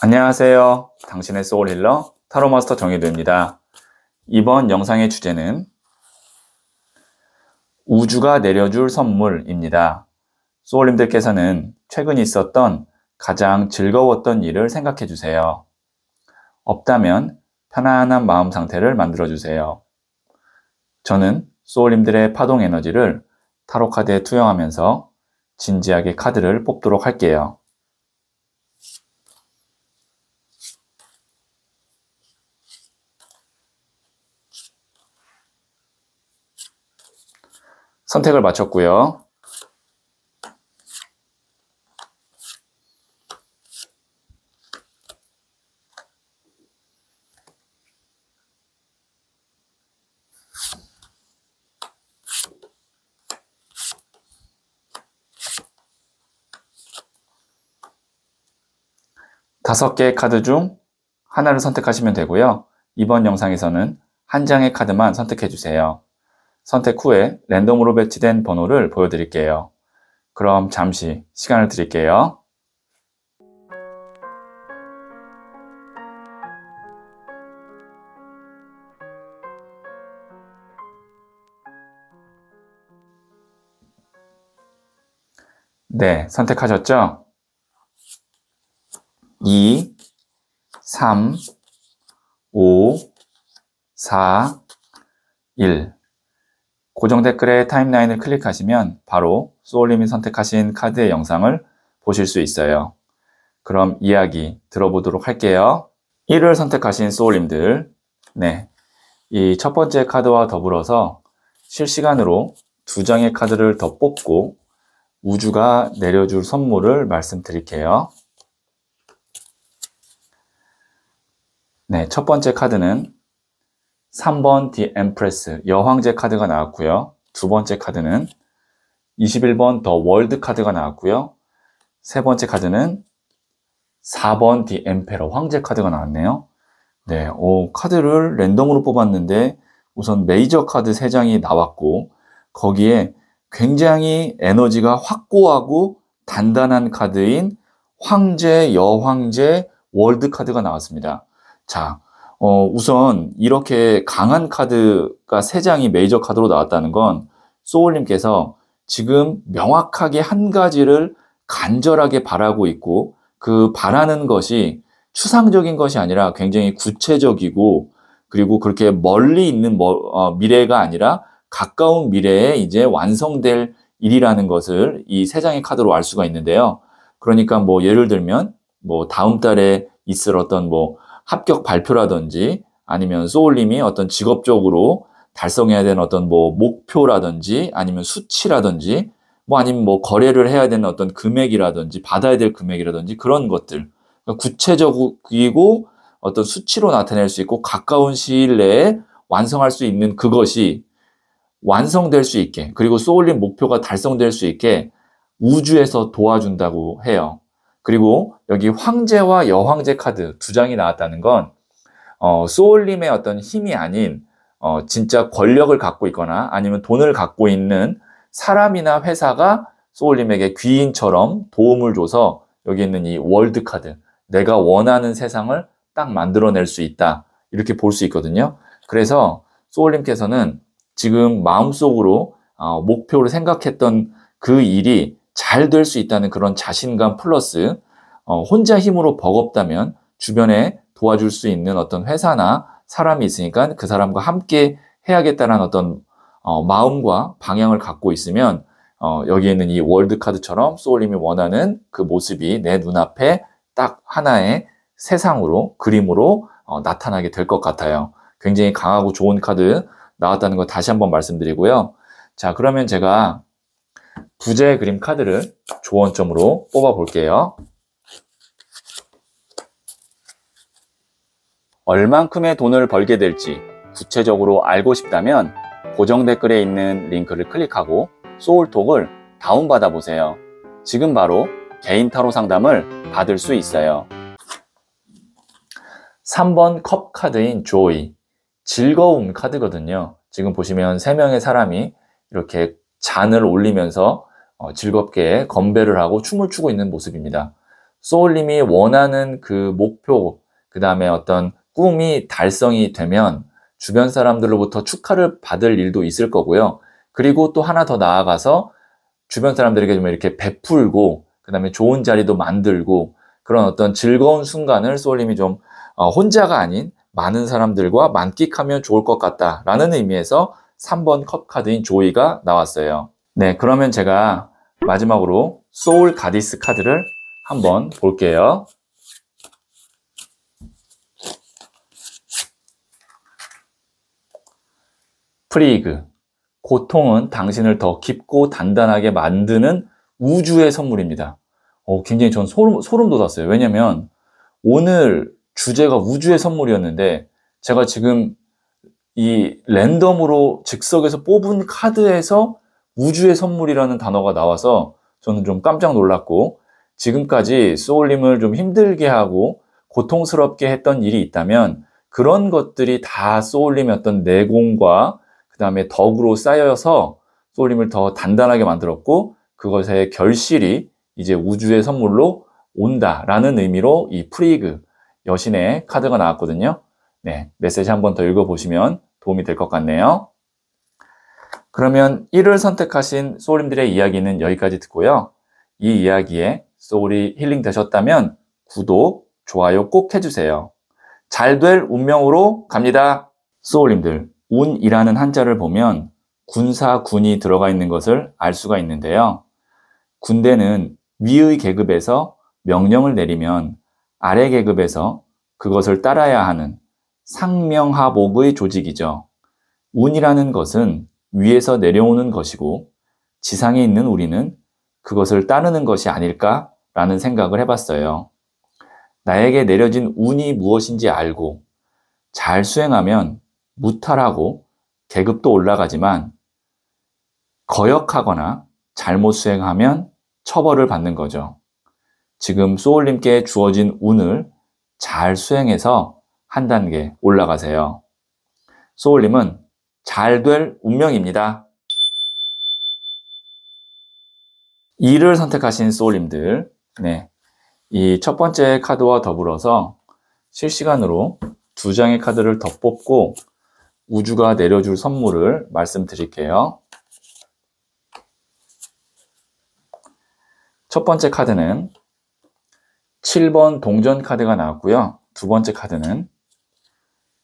안녕하세요. 당신의 소울힐러 타로마스터 정혜도입니다. 이번 영상의 주제는 우주가 내려줄 선물입니다. 소울님들께서는 최근 있었던 가장 즐거웠던 일을 생각해 주세요. 없다면 편안한 마음 상태를 만들어 주세요. 저는 소울님들의 파동 에너지를 타로카드에 투영하면서 진지하게 카드를 뽑도록 할게요. 선택을 마쳤고요. 다섯 개의 카드 중 하나를 선택하시면 되고요. 이번 영상에서는 한 장의 카드만 선택해 주세요. 선택 후에 랜덤으로 배치된 번호를 보여드릴게요. 그럼 잠시 시간을 드릴게요. 네, 선택하셨죠? 2, 3, 5, 4, 1 고정 댓글의 타임라인을 클릭하시면 바로 소울님이 선택하신 카드의 영상을 보실 수 있어요. 그럼 이야기 들어보도록 할게요. 1을 선택하신 소울님들 네, 이 첫 번째 카드와 더불어서 실시간으로 두 장의 카드를 더 뽑고 우주가 내려줄 선물을 말씀드릴게요. 네, 첫 번째 카드는 3번 The Empress, 여황제 카드가 나왔고요. 두 번째 카드는 21번 더 월드 카드가 나왔고요. 세 번째 카드는 4번 The Emperor, 황제 카드가 나왔네요. 네, 오, 카드를 랜덤으로 뽑았는데 우선 메이저 카드 3장이 나왔고 거기에 굉장히 에너지가 확고하고 단단한 카드인 황제, 여황제, 월드 카드가 나왔습니다. 자, 어, 우선 이렇게 강한 카드가 세장이 메이저 카드로 나왔다는 건 소울님께서 지금 명확하게 한 가지를 간절하게 바라고 있고 그 바라는 것이 추상적인 것이 아니라 굉장히 구체적이고 그리고 그렇게 멀리 있는 어, 미래가 아니라 가까운 미래에 이제 완성될 일이라는 것을 이 세 장의 카드로 알 수가 있는데요. 그러니까 뭐 예를 들면 뭐 다음 달에 있을 어떤 뭐 합격 발표라든지 아니면 소울님이 어떤 직업적으로 달성해야 되는 어떤 뭐 목표라든지 아니면 수치라든지 뭐 아니면 뭐 거래를 해야 되는 어떤 금액이라든지 받아야 될 금액이라든지 그런 것들 그러니까 구체적이고 어떤 수치로 나타낼 수 있고 가까운 시일 내에 완성할 수 있는 그것이 완성될 수 있게 그리고 소울린 목표가 달성될 수 있게 우주에서 도와준다고 해요. 그리고 여기 황제와 여황제 카드 두 장이 나왔다는 건 어, 소울님의 어떤 힘이 아닌 어, 진짜 권력을 갖고 있거나 아니면 돈을 갖고 있는 사람이나 회사가 소울님에게 귀인처럼 도움을 줘서 여기 있는 이 월드 카드 내가 원하는 세상을 딱 만들어낼 수 있다 이렇게 볼 수 있거든요. 그래서 소울님께서는 지금 마음속으로 어, 목표로 생각했던 그 일이 잘될수 있다는 그런 자신감 플러스 어, 혼자 힘으로 버겁다면 주변에 도와줄 수 있는 어떤 회사나 사람이 있으니까 그 사람과 함께 해야겠다는 어떤 어, 마음과 방향을 갖고 있으면 어, 여기에 있는 이 월드카드처럼 소울님이 원하는 그 모습이 내 눈앞에 딱 하나의 세상으로 그림으로 어, 나타나게 될 것 같아요. 굉장히 강하고 좋은 카드 나왔다는 거 다시 한번 말씀드리고요. 자 그러면 제가 부재 그림 카드를 조언점으로 뽑아 볼게요. 얼만큼의 돈을 벌게 될지 구체적으로 알고 싶다면 고정 댓글에 있는 링크를 클릭하고 소울톡을 다운받아 보세요. 지금 바로 개인 타로 상담을 받을 수 있어요. 3번 컵 카드인 조이. 즐거움 카드거든요. 지금 보시면 3명의 사람이 이렇게 잔을 올리면서 어, 즐겁게 건배를 하고 춤을 추고 있는 모습입니다. 소울님이 원하는 그 목표, 그 다음에 어떤 꿈이 달성이 되면 주변 사람들로부터 축하를 받을 일도 있을 거고요. 그리고 또 하나 더 나아가서 주변 사람들에게 좀 이렇게 베풀고, 그 다음에 좋은 자리도 만들고, 그런 어떤 즐거운 순간을 소울님이 좀 어, 혼자가 아닌 많은 사람들과 만끽하면 좋을 것 같다라는 의미에서 3번 컵 카드인 조이가 나왔어요. 네, 그러면 제가 마지막으로 소울 가디스 카드를 한번 볼게요. 프리그. 고통은 당신을 더 깊고 단단하게 만드는 우주의 선물입니다. 어, 굉장히 전 소름, 소름 돋았어요. 왜냐면 오늘 주제가 우주의 선물이었는데 제가 지금 이 랜덤으로 즉석에서 뽑은 카드에서 우주의 선물이라는 단어가 나와서 저는 좀 깜짝 놀랐고 지금까지 소울님을 좀 힘들게 하고 고통스럽게 했던 일이 있다면 그런 것들이 다 소울님의 어떤 내공과 그 다음에 덕으로 쌓여서 소울님을 더 단단하게 만들었고 그것의 결실이 이제 우주의 선물로 온다라는 의미로 이 프리그 여신의 카드가 나왔거든요. 네, 메시지 한번 더 읽어보시면 도움이 될 것 같네요. 그러면 1을 선택하신 소울님들의 이야기는 여기까지 듣고요. 이 이야기에 소울이 힐링 되셨다면 구독, 좋아요 꼭 해주세요. 잘 될 운명으로 갑니다. 소울님들, 운이라는 한자를 보면 군사, 군이 들어가 있는 것을 알 수가 있는데요. 군대는 위의 계급에서 명령을 내리면 아래 계급에서 그것을 따라야 하는 상명하복의 조직이죠. 운이라는 것은 위에서 내려오는 것이고 지상에 있는 우리는 그것을 따르는 것이 아닐까라는 생각을 해봤어요. 나에게 내려진 운이 무엇인지 알고 잘 수행하면 무탈하고 계급도 올라가지만 거역하거나 잘못 수행하면 처벌을 받는 거죠. 지금 소울님께 주어진 운을 잘 수행해서 한 단계 올라가세요. 소울님은 잘될 운명입니다. 이를 선택하신 소울님들, 네. 이 첫 번째 카드와 더불어서 실시간으로 두 장의 카드를 더 뽑고 우주가 내려줄 선물을 말씀드릴게요. 첫 번째 카드는 7번 동전 카드가 나왔고요. 두 번째 카드는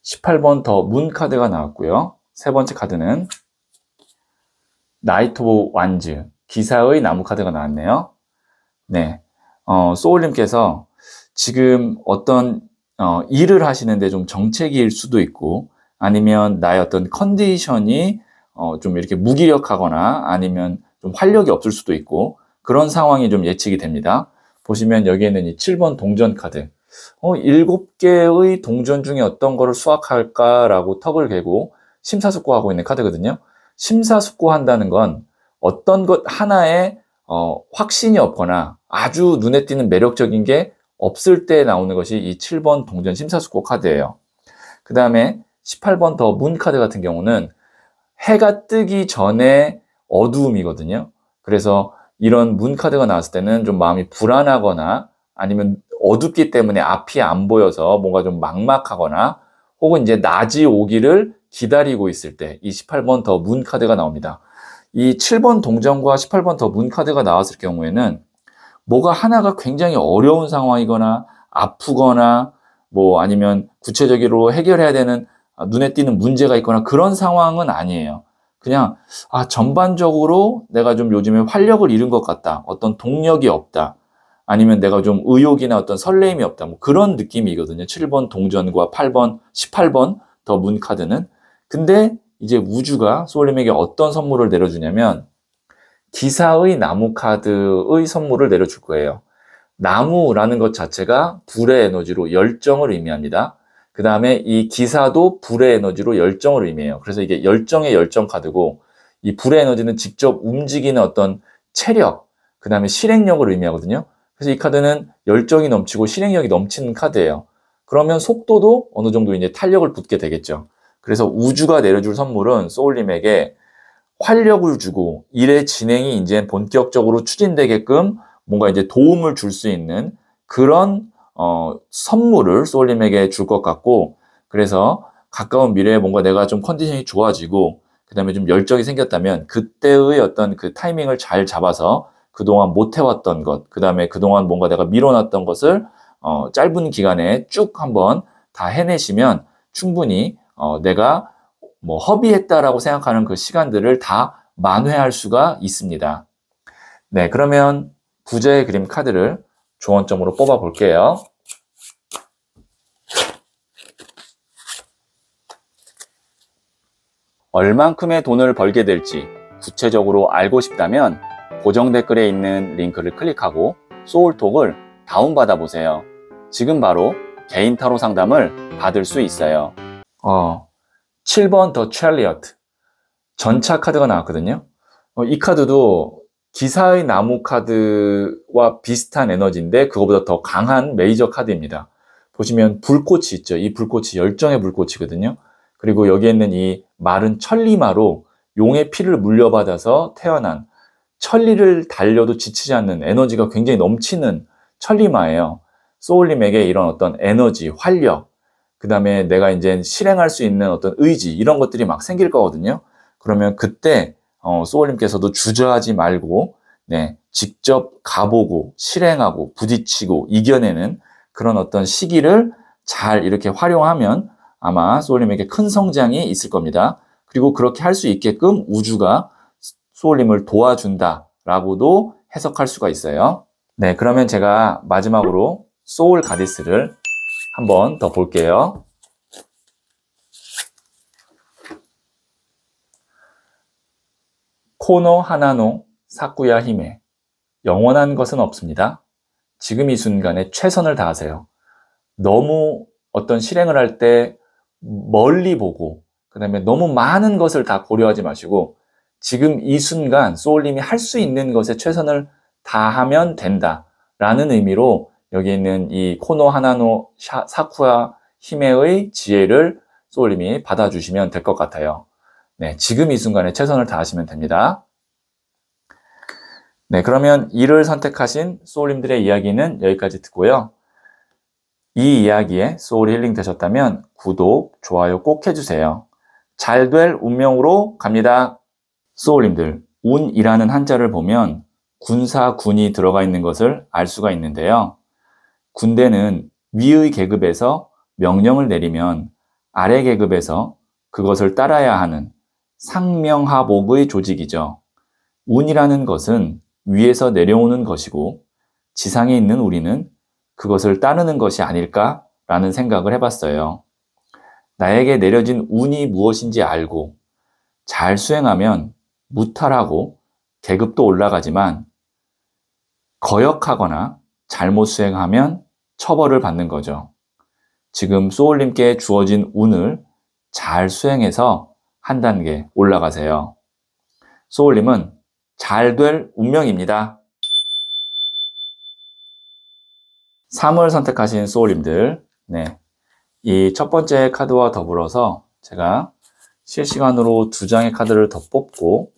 18번 더 문 카드가 나왔고요. 세 번째 카드는 나이트 오브 완즈 기사의 나무 카드가 나왔네요. 네, 어, 소울님께서 지금 어떤 어, 일을 하시는데 좀 정체기일 수도 있고 아니면 나의 어떤 컨디션이 어, 좀 이렇게 무기력하거나 아니면 좀 활력이 없을 수도 있고 그런 상황이 좀 예측이 됩니다. 보시면 여기에는 이 7번 동전 카드 어, 7개의 동전 중에 어떤 거를 수확할까라고 턱을 개고 심사숙고하고 있는 카드거든요. 심사숙고한다는 건 어떤 것 하나에 어, 확신이 없거나 아주 눈에 띄는 매력적인 게 없을 때 나오는 것이 이 7번 동전 심사숙고 카드예요. 그 다음에 18번 더 문 카드 같은 경우는 해가 뜨기 전에 어두움이거든요. 그래서 이런 문 카드가 나왔을 때는 좀 마음이 불안하거나 아니면 어둡기 때문에 앞이 안 보여서 뭔가 좀 막막하거나 혹은 이제 낮이 오기를 기다리고 있을 때이 18번 더 문 카드가 나옵니다. 이 7번 동전과 18번 더 문 카드가 나왔을 경우에는 뭐가 하나가 굉장히 어려운 상황이거나 아프거나 뭐 아니면 구체적으로 해결해야 되는 아, 눈에 띄는 문제가 있거나 그런 상황은 아니에요. 그냥 아 전반적으로 내가 좀 요즘에 활력을 잃은 것 같다. 어떤 동력이 없다. 아니면 내가 좀 의욕이나 어떤 설렘이 없다. 뭐 그런 느낌이거든요. 7번 동전과 8번, 18번 더 문 카드는 근데 이제 우주가 소울님에게 어떤 선물을 내려주냐면 기사의 나무 카드의 선물을 내려줄 거예요. 나무라는 것 자체가 불의 에너지로 열정을 의미합니다. 그 다음에 이 기사도 불의 에너지로 열정을 의미해요. 그래서 이게 열정의 열정 카드고 이 불의 에너지는 직접 움직이는 어떤 체력, 그 다음에 실행력을 의미하거든요. 그래서 이 카드는 열정이 넘치고 실행력이 넘치는 카드예요. 그러면 속도도 어느 정도 이제 탄력을 붙게 되겠죠. 그래서 우주가 내려줄 선물은 소울님에게 활력을 주고 일의 진행이 이제 본격적으로 추진되게끔 뭔가 이제 도움을 줄 수 있는 그런 어, 선물을 소울님에게 줄 것 같고 그래서 가까운 미래에 뭔가 내가 좀 컨디션이 좋아지고 그다음에 좀 열정이 생겼다면 그때의 어떤 그 타이밍을 잘 잡아서 그동안 못 해왔던 것 그다음에 그동안 뭔가 내가 밀어놨던 것을 어, 짧은 기간에 쭉 한번 다 해내시면 충분히 어, 내가 뭐 허비했다라고 생각하는 그 시간들을 다 만회할 수가 있습니다. 네, 그러면 부자의 그림 카드를 조언점으로 뽑아 볼게요. 얼만큼의 돈을 벌게 될지 구체적으로 알고 싶다면 고정 댓글에 있는 링크를 클릭하고 소울톡을 다운받아 보세요. 지금 바로 개인 타로 상담을 받을 수 있어요. 어, 7번 더 첼리어트 전차 카드가 나왔거든요. 어, 이 카드도 기사의 나무 카드와 비슷한 에너지인데 그거보다 더 강한 메이저 카드입니다. 보시면 불꽃이 있죠. 이 불꽃이 열정의 불꽃이거든요. 그리고 여기에 있는 이 마른 천리마로 용의 피를 물려받아서 태어난 천리를 달려도 지치지 않는 에너지가 굉장히 넘치는 천리마예요. 소울님에게 이런 어떤 에너지, 활력, 그 다음에 내가 이제 실행할 수 있는 어떤 의지 이런 것들이 막 생길 거거든요. 그러면 그때 어, 소울님께서도 주저하지 말고 네, 직접 가보고 실행하고 부딪히고 이겨내는 그런 어떤 시기를 잘 이렇게 활용하면 아마 소울님에게 큰 성장이 있을 겁니다. 그리고 그렇게 할 수 있게끔 우주가 소울님을 도와준다라고도 해석할 수가 있어요. 네, 그러면 제가 마지막으로 소울 가디스를 한번 더 볼게요. 코노 하나노 사쿠야 힘에 영원한 것은 없습니다. 지금 이 순간에 최선을 다하세요. 너무 어떤 실행을 할 때 멀리 보고 그 다음에 너무 많은 것을 다 고려하지 마시고 지금 이 순간 소울님이 할 수 있는 것에 최선을 다하면 된다라는 의미로 여기 있는 이 코노 하나노 샤, 사쿠야 힘메의 지혜를 소울님이 받아주시면 될 것 같아요. 네, 지금 이 순간에 최선을 다하시면 됩니다. 네, 그러면 이를 선택하신 소울님들의 이야기는 여기까지 듣고요. 이 이야기에 소울 힐링 되셨다면 구독, 좋아요 꼭 해주세요. 잘 될 운명으로 갑니다. 소울님들, 운이라는 한자를 보면 군사, 군이 들어가 있는 것을 알 수가 있는데요. 군대는 위의 계급에서 명령을 내리면 아래 계급에서 그것을 따라야 하는 상명하복의 조직이죠. 운이라는 것은 위에서 내려오는 것이고 지상에 있는 우리는 그것을 따르는 것이 아닐까라는 생각을 해봤어요. 나에게 내려진 운이 무엇인지 알고 잘 수행하면 무탈하고 계급도 올라가지만 거역하거나 잘못 수행하면 처벌을 받는 거죠. 지금 소울님께 주어진 운을 잘 수행해서 한 단계 올라가세요. 소울님은 잘 될 운명입니다. 3을 선택하신 소울님들, 네. 이 첫 번째 카드와 더불어서 제가 실시간으로 두 장의 카드를 더 뽑고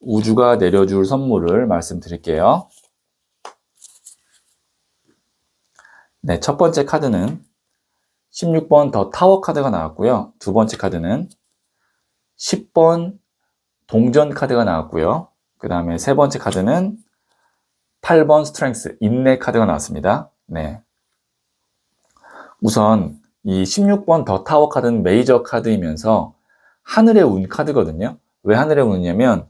우주가 내려줄 선물을 말씀드릴게요. 네, 첫 번째 카드는 16번 더 타워 카드가 나왔고요. 두 번째 카드는 10번 동전 카드가 나왔고요. 그 다음에 세 번째 카드는 8번 스트렝스 인내 카드가 나왔습니다. 네. 우선 이 16번 더 타워 카드는 메이저 카드이면서 하늘에 운 카드거든요. 왜 하늘에 운느냐면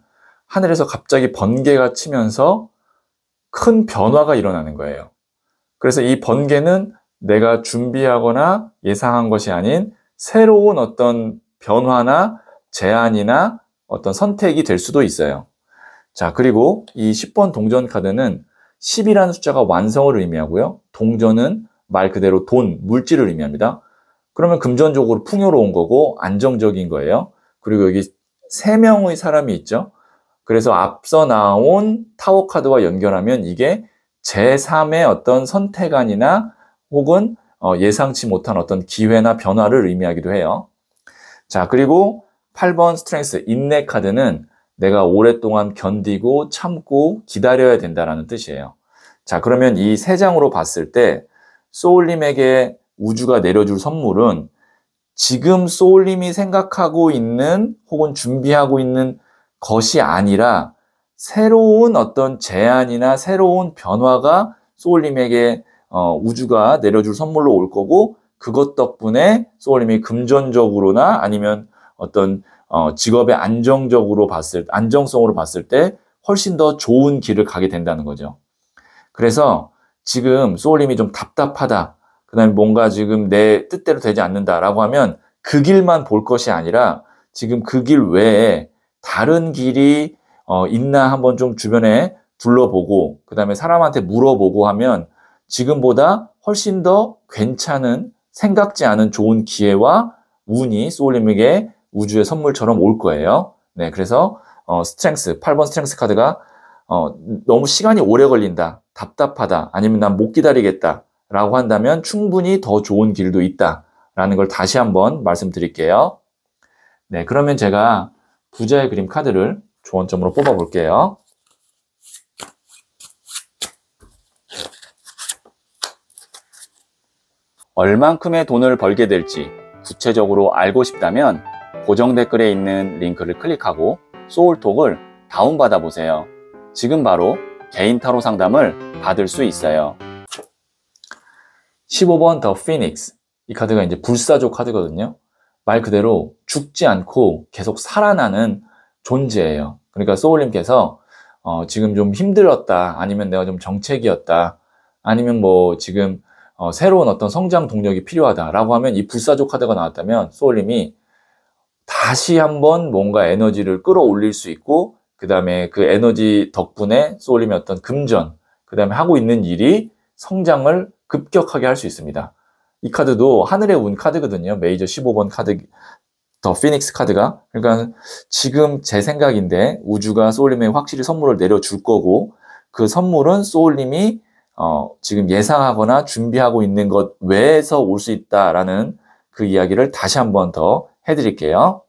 하늘에서 갑자기 번개가 치면서 큰 변화가 일어나는 거예요. 그래서 이 번개는 내가 준비하거나 예상한 것이 아닌 새로운 어떤 변화나 제안이나 어떤 선택이 될 수도 있어요. 자, 그리고 이 10번 동전 카드는 10이라는 숫자가 완성을 의미하고요. 동전은 말 그대로 돈, 물질을 의미합니다. 그러면 금전적으로 풍요로운 거고 안정적인 거예요. 그리고 여기 3명의 사람이 있죠. 그래서 앞서 나온 타워 카드와 연결하면 이게 제3의 어떤 선택안이나 혹은 어, 예상치 못한 어떤 기회나 변화를 의미하기도 해요. 자, 그리고 8번 스트렝스 인내 카드는 내가 오랫동안 견디고 참고 기다려야 된다라는 뜻이에요. 자, 그러면 이 세 장으로 봤을 때 소울님에게 우주가 내려줄 선물은 지금 소울님이 생각하고 있는 혹은 준비하고 있는 것이 아니라 새로운 어떤 제안이나 새로운 변화가 소울님에게 어, 우주가 내려줄 선물로 올 거고 그것 덕분에 소울님이 금전적으로나 아니면 어떤 어, 직업의 안정적으로 봤을 안정성으로 봤을 때 훨씬 더 좋은 길을 가게 된다는 거죠. 그래서 지금 소울님이 좀 답답하다. 그다음에 뭔가 지금 내 뜻대로 되지 않는다라고 하면 그 길만 볼 것이 아니라 지금 그 길 외에 다른 길이 어, 있나 한번 좀 주변에 둘러보고 그 다음에 사람한테 물어보고 하면 지금보다 훨씬 더 괜찮은 생각지 않은 좋은 기회와 운이 소울님에게 우주의 선물처럼 올 거예요. 네, 그래서 어, 스트렝스 8번 스트렝스 카드가 어, 너무 시간이 오래 걸린다, 답답하다, 아니면 난 못 기다리겠다 라고 한다면 충분히 더 좋은 길도 있다 라는 걸 다시 한번 말씀드릴게요. 네, 그러면 제가 부자의 그림 카드를 조언점으로 뽑아볼게요. 얼만큼의 돈을 벌게 될지 구체적으로 알고 싶다면 고정 댓글에 있는 링크를 클릭하고 소울톡을 다운받아 보세요. 지금 바로 개인 타로 상담을 받을 수 있어요. 15번 더 피닉스 이 카드가 이제 불사조 카드거든요. 말 그대로 죽지 않고 계속 살아나는 존재예요. 그러니까 소울님께서 어, 지금 좀 힘들었다, 아니면 내가 좀 정책이었다, 아니면 뭐 지금 어, 새로운 어떤 성장 동력이 필요하다라고 하면 이 불사조 카드가 나왔다면 소울님이 다시 한번 뭔가 에너지를 끌어올릴 수 있고 그 다음에 그 에너지 덕분에 소울님의 어떤 금전, 그 다음에 하고 있는 일이 성장을 급격하게 할 수 있습니다. 이 카드도 하늘의 운 카드거든요. 메이저 15번 카드 더 피닉스 카드가 그러니까 지금 제 생각인데 우주가 소울님에 확실히 선물을 내려줄 거고 그 선물은 소울님이 어, 지금 예상하거나 준비하고 있는 것 외에서 올 수 있다라는 그 이야기를 다시 한 번 더 해드릴게요.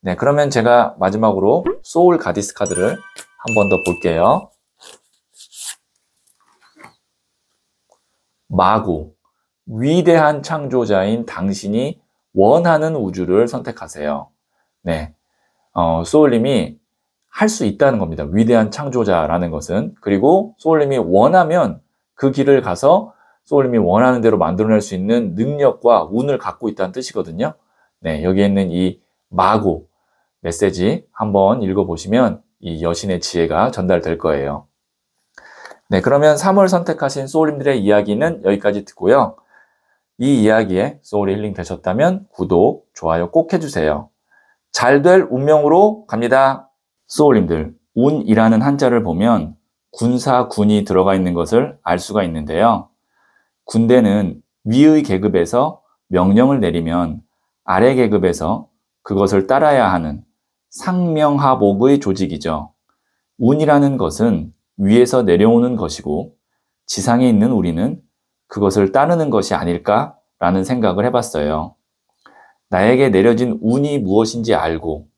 네, 그러면 제가 마지막으로 소울 가디스 카드를 한 번 더 볼게요. 마구, 위대한 창조자인 당신이 원하는 우주를 선택하세요. 네. 어, 소울님이 할 수 있다는 겁니다. 위대한 창조자라는 것은. 그리고 소울님이 원하면 그 길을 가서 소울님이 원하는 대로 만들어낼 수 있는 능력과 운을 갖고 있다는 뜻이거든요. 네. 여기에 있는 이 마고 메시지 한번 읽어보시면 이 여신의 지혜가 전달될 거예요. 네. 그러면 3월 선택하신 소울님들의 이야기는 여기까지 듣고요. 이 이야기에 소울 이 힐링 되셨다면 구독, 좋아요 꼭 해주세요. 잘 될 운명으로 갑니다. 소울님들, 운이라는 한자를 보면 군사, 군이 들어가 있는 것을 알 수가 있는데요. 군대는 위의 계급에서 명령을 내리면 아래 계급에서 그것을 따라야 하는 상명하복의 조직이죠. 운이라는 것은 위에서 내려오는 것이고 지상에 있는 우리는 그것을 따르는 것이 아닐까라는 생각을 해봤어요. 나에게 내려진 운이 무엇인지 알고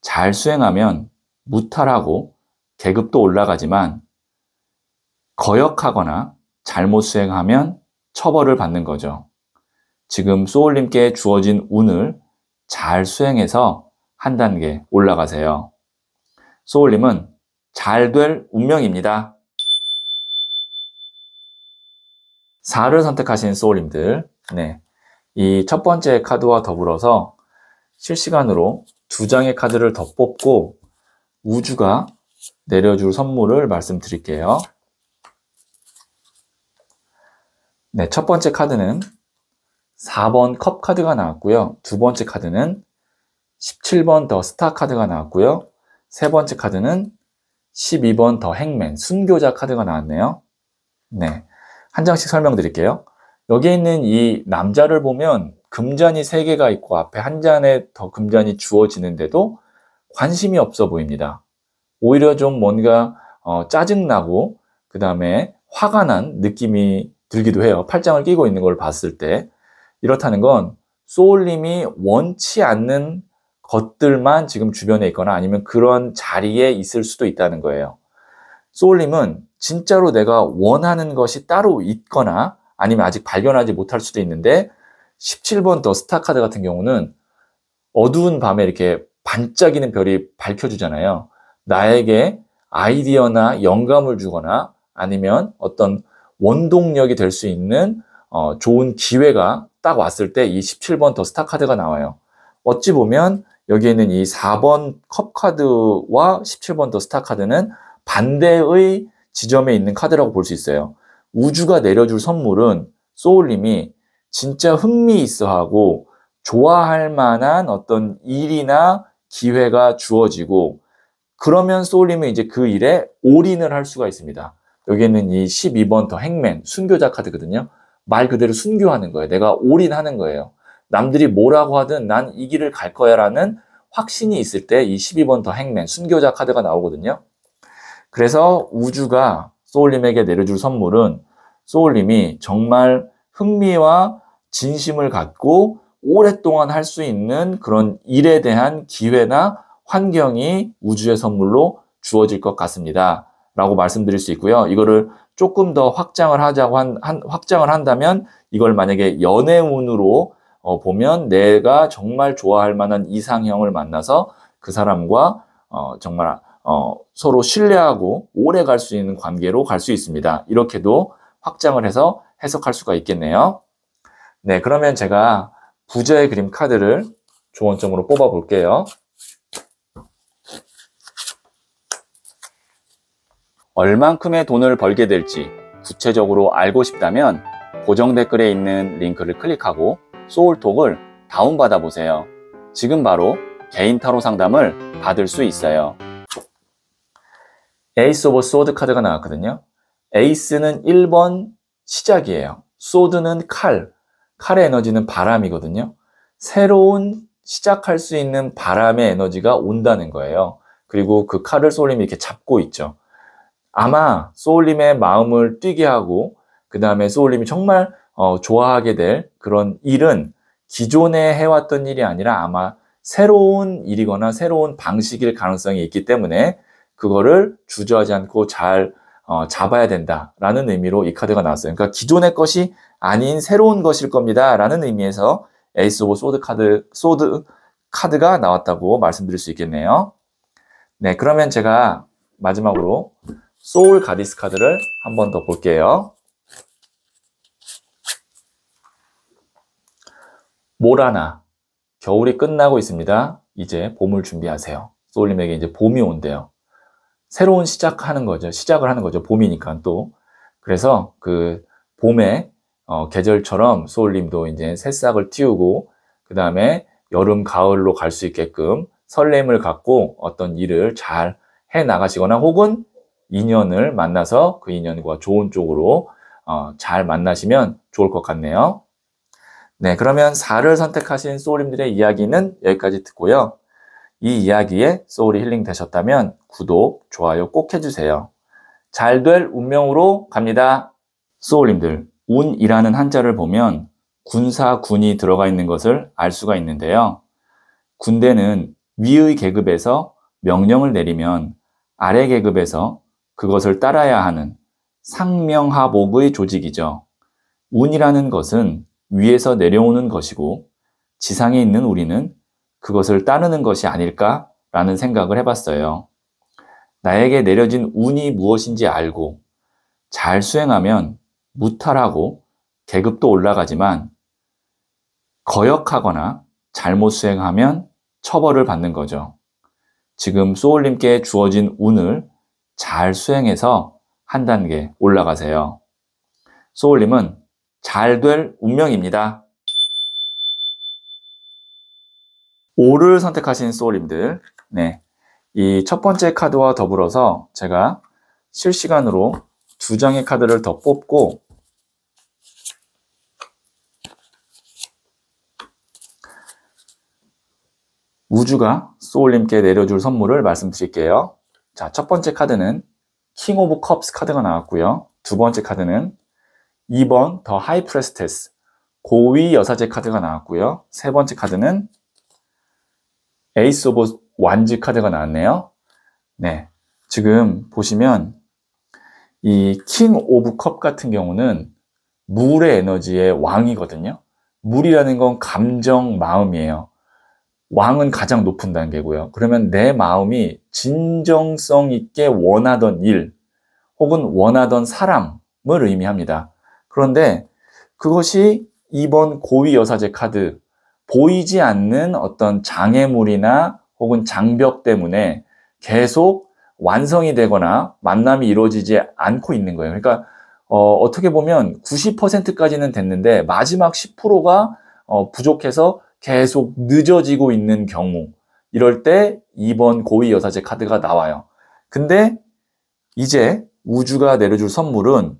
잘 수행하면 무탈하고 계급도 올라가지만 거역하거나 잘못 수행하면 처벌을 받는 거죠. 지금 소울님께 주어진 운을 잘 수행해서 한 단계 올라가세요. 소울님은 잘 될 운명입니다. 4를 선택하신 소울님들 네. 이 첫 번째 카드와 더불어서 실시간으로 두 장의 카드를 더 뽑고 우주가 내려줄 선물을 말씀드릴게요. 네, 첫 번째 카드는 4번 컵 카드가 나왔고요. 두 번째 카드는 17번 더 스타 카드가 나왔고요. 세 번째 카드는 12번 더 행맨, 순교자 카드가 나왔네요. 네. 한 장씩 설명드릴게요. 여기에 있는 이 남자를 보면 금잔이 3개가 있고 앞에 한 잔에 더 금잔이 주어지는데도 관심이 없어 보입니다. 오히려 좀 뭔가 어, 짜증나고 그 다음에 화가 난 느낌이 들기도 해요. 팔짱을 끼고 있는 걸 봤을 때 이렇다는 건 소울님이 원치 않는 것들만 지금 주변에 있거나 아니면 그런 자리에 있을 수도 있다는 거예요. 소울님은 진짜로 내가 원하는 것이 따로 있거나 아니면 아직 발견하지 못할 수도 있는데 17번 더 스타 카드 같은 경우는 어두운 밤에 이렇게 반짝이는 별이 밝혀주잖아요. 나에게 아이디어나 영감을 주거나 아니면 어떤 원동력이 될 수 있는 어, 좋은 기회가 딱 왔을 때 이 17번 더 스타 카드가 나와요. 어찌 보면 여기에 는이 4번 컵 카드와 17번 더 스타 카드는 반대의 지점에 있는 카드라고 볼 수 있어요. 우주가 내려줄 선물은 소울님이 진짜 흥미 있어 하고 좋아할 만한 어떤 일이나 기회가 주어지고 그러면 소울님은 이제 그 일에 올인을 할 수가 있습니다. 여기는이 12번 더 행맨, 순교자 카드거든요. 말 그대로 순교하는 거예요. 내가 올인하는 거예요. 남들이 뭐라고 하든 난 이 길을 갈 거야 라는 확신이 있을 때 이 12번 더 행맨, 순교자 카드가 나오거든요. 그래서 우주가 소울님에게 내려줄 선물은 소울님이 정말 흥미와 진심을 갖고 오랫동안 할 수 있는 그런 일에 대한 기회나 환경이 우주의 선물로 주어질 것 같습니다. 라고 말씀드릴 수 있고요. 이거를 조금 더 확장을 하자고 한, 한 확장을 한다면 이걸 만약에 연애운으로 어, 보면 내가 정말 좋아할 만한 이상형을 만나서 그 사람과 어, 정말 어, 서로 신뢰하고 오래 갈 수 있는 관계로 갈 수 있습니다. 이렇게도 확장을 해서 해석할 수가 있겠네요. 네, 그러면 제가 부자의 그림 카드를 조언점으로 뽑아 볼게요. 얼만큼의 돈을 벌게 될지 구체적으로 알고 싶다면 고정 댓글에 있는 링크를 클릭하고 소울톡을 다운받아 보세요. 지금 바로 개인 타로 상담을 받을 수 있어요. 에이스 오브 소드 카드가 나왔거든요. 에이스는 1번 시작이에요. 소드는 칼, 칼의 에너지는 바람이거든요. 새로운 시작할 수 있는 바람의 에너지가 온다는 거예요. 그리고 그 칼을 소울님이 이렇게 잡고 있죠. 아마 소울님의 마음을 뛰게 하고 그 다음에 소울님이 정말 어, 좋아하게 될 그런 일은 기존에 해왔던 일이 아니라 아마 새로운 일이거나 새로운 방식일 가능성이 있기 때문에 그거를 주저하지 않고 잘 어, 잡아야 된다라는 의미로 이 카드가 나왔어요. 그러니까 기존의 것이 아닌 새로운 것일 겁니다라는 의미에서 에이스 오브 소드 카드 소드 카드가 나왔다고 말씀드릴 수 있겠네요. 네, 그러면 제가 마지막으로 소울 가디스 카드를 한 번 더 볼게요. 모라나 겨울이 끝나고 있습니다. 이제 봄을 준비하세요. 소울님에게 이제 봄이 온대요. 새로운 시작하는 거죠. 시작을 하는 거죠. 봄이니까 또. 그래서 그 봄에 어, 계절처럼 소울님도 이제 새싹을 틔우고 그 다음에 여름 가을로 갈 수 있게끔 설렘을 갖고 어떤 일을 잘 해 나가시거나 혹은 인연을 만나서 그 인연과 좋은 쪽으로 어, 잘 만나시면 좋을 것 같네요. 네, 그러면 4를 선택하신 소울님들의 이야기는 여기까지 듣고요. 이 이야기에 소울이 힐링 되셨다면 구독, 좋아요 꼭 해주세요. 잘 될 운명으로 갑니다. 소울님들, 운이라는 한자를 보면 군사, 군이 들어가 있는 것을 알 수가 있는데요. 군대는 위의 계급에서 명령을 내리면 아래 계급에서 그것을 따라야 하는 상명하복의 조직이죠. 운이라는 것은 위에서 내려오는 것이고 지상에 있는 우리는 그것을 따르는 것이 아닐까라는 생각을 해봤어요. 나에게 내려진 운이 무엇인지 알고 잘 수행하면 무탈하고 계급도 올라가지만 거역하거나 잘못 수행하면 처벌을 받는 거죠. 지금 소울님께 주어진 운을 잘 수행해서 한 단계 올라가세요. 소울님은 잘 될 운명입니다. 5를 선택하신 소울님들 네, 이 첫 번째 카드와 더불어서 제가 실시간으로 두 장의 카드를 더 뽑고 우주가 소울님께 내려줄 선물을 말씀드릴게요. 자, 첫 번째 카드는 킹 오브 컵스 카드가 나왔고요. 두 번째 카드는 2번 더 하이 프레스테스 고위 여사제 카드가 나왔고요. 세 번째 카드는 에이스 오브 완즈 카드가 나왔네요. 네. 지금 보시면 이 킹 오브 컵 같은 경우는 물의 에너지의 왕이거든요. 물이라는 건 감정, 마음이에요. 왕은 가장 높은 단계고요. 그러면 내 마음이 진정성 있게 원하던 일 혹은 원하던 사람을 의미합니다. 그런데 그것이 이번 고위 여사제 카드 보이지 않는 어떤 장애물이나 혹은 장벽 때문에 계속 완성이 되거나 만남이 이루어지지 않고 있는 거예요. 그러니까 어, 어떻게 보면 90%까지는 됐는데 마지막 10%가 어, 부족해서 계속 늦어지고 있는 경우 이럴 때 2번 고위 여사제 카드가 나와요. 근데 이제 우주가 내려줄 선물은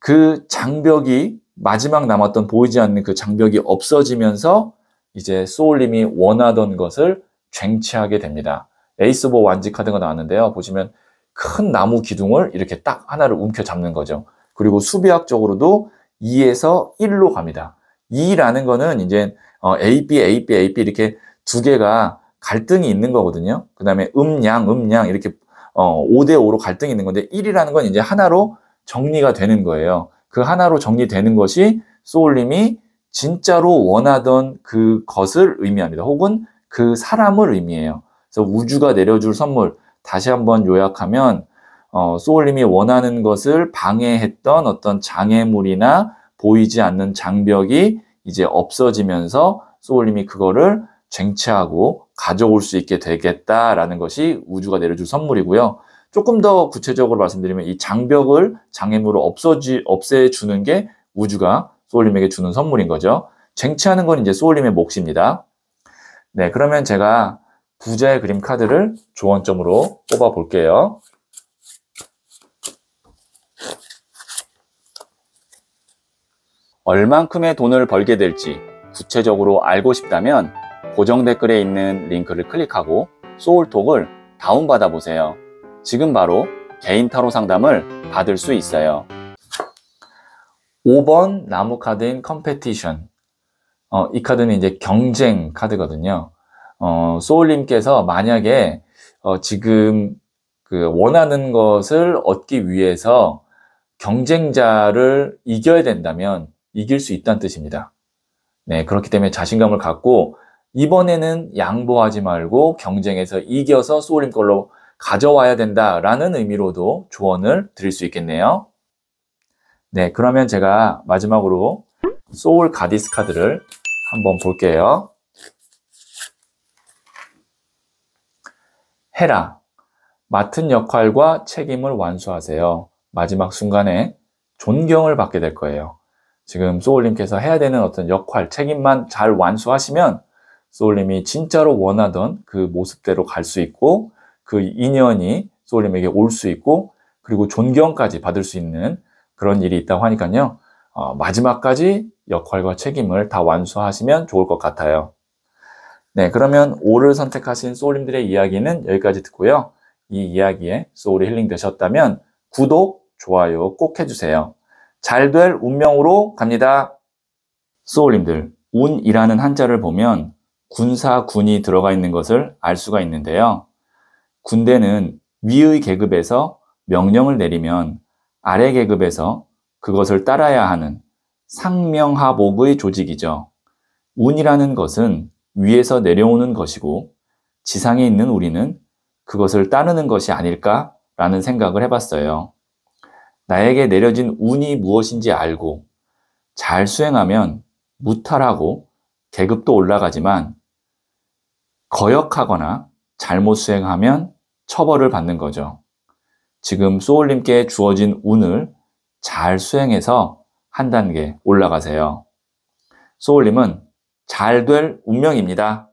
그 장벽이 마지막 남았던 보이지 않는 그 장벽이 없어지면서 이제 소울님이 원하던 것을 쟁취하게 됩니다. 에이스 보 완지 카드가 나왔는데요. 보시면 큰 나무 기둥을 이렇게 딱 하나를 움켜잡는 거죠. 그리고 수비학적으로도 2에서 1로 갑니다. 2라는 거는 이제 어, AB, AB, AB 이렇게 두 개가 갈등이 있는 거거든요. 그 다음에 음양, 음양 이렇게 5대5로 어, 갈등이 있는 건데 1이라는 건 이제 하나로 정리가 되는 거예요. 그 하나로 정리되는 것이 소울님이 진짜로 원하던 그것을 의미합니다. 혹은 그 사람을 의미해요. 그래서 우주가 내려줄 선물 다시 한번 요약하면 어, 소울님이 원하는 것을 방해했던 어떤 장애물이나 보이지 않는 장벽이 이제 없어지면서 소울님이 그거를 쟁취하고 가져올 수 있게 되겠다라는 것이 우주가 내려줄 선물이고요. 조금 더 구체적으로 말씀드리면 이 장벽을 장애물을 없어지, 없애주는 게 우주가 소울님에게 주는 선물인 거죠. 쟁취하는 건 이제 소울님의 몫입니다. 네, 그러면 제가 부자의 그림 카드를 조언점으로 뽑아 볼게요. 얼만큼의 돈을 벌게 될지 구체적으로 알고 싶다면 고정 댓글에 있는 링크를 클릭하고 소울톡을 다운받아 보세요. 지금 바로 개인 타로 상담을 받을 수 있어요. 5번 나무 카드인 컴페티션. 어, 이 카드는 이제 경쟁 카드거든요. 어, 소울님께서 만약에 어, 지금 그 원하는 것을 얻기 위해서 경쟁자를 이겨야 된다면 이길 수 있다는 뜻입니다. 네, 그렇기 때문에 자신감을 갖고 이번에는 양보하지 말고 경쟁에서 이겨서 소울님 걸로 가져와야 된다라는 의미로도 조언을 드릴 수 있겠네요. 네, 그러면 제가 마지막으로 소울 가디스 카드를 한번 볼게요. 해라. 맡은 역할과 책임을 완수하세요. 마지막 순간에 존경을 받게 될 거예요. 지금 소울님께서 해야 되는 어떤 역할, 책임만 잘 완수하시면 소울님이 진짜로 원하던 그 모습대로 갈 수 있고 그 인연이 소울님에게 올 수 있고 그리고 존경까지 받을 수 있는 그런 일이 있다고 하니까요. 어, 마지막까지 역할과 책임을 다 완수하시면 좋을 것 같아요. 네, 그러면 오를 선택하신 소울님들의 이야기는 여기까지 듣고요. 이 이야기에 소울이 힐링 되셨다면 구독, 좋아요 꼭 해주세요. 잘 될 운명으로 갑니다. 소울님들, 운이라는 한자를 보면 군사, 군이 들어가 있는 것을 알 수가 있는데요. 군대는 위의 계급에서 명령을 내리면 아래 계급에서 그것을 따라야 하는 상명하복의 조직이죠. 운이라는 것은 위에서 내려오는 것이고 지상에 있는 우리는 그것을 따르는 것이 아닐까라는 생각을 해봤어요. 나에게 내려진 운이 무엇인지 알고 잘 수행하면 무탈하고 계급도 올라가지만 거역하거나 잘못 수행하면 처벌을 받는 거죠. 지금 소울님께 주어진 운을 잘 수행해서 한 단계 올라가세요. 소울님은 잘 될 운명입니다.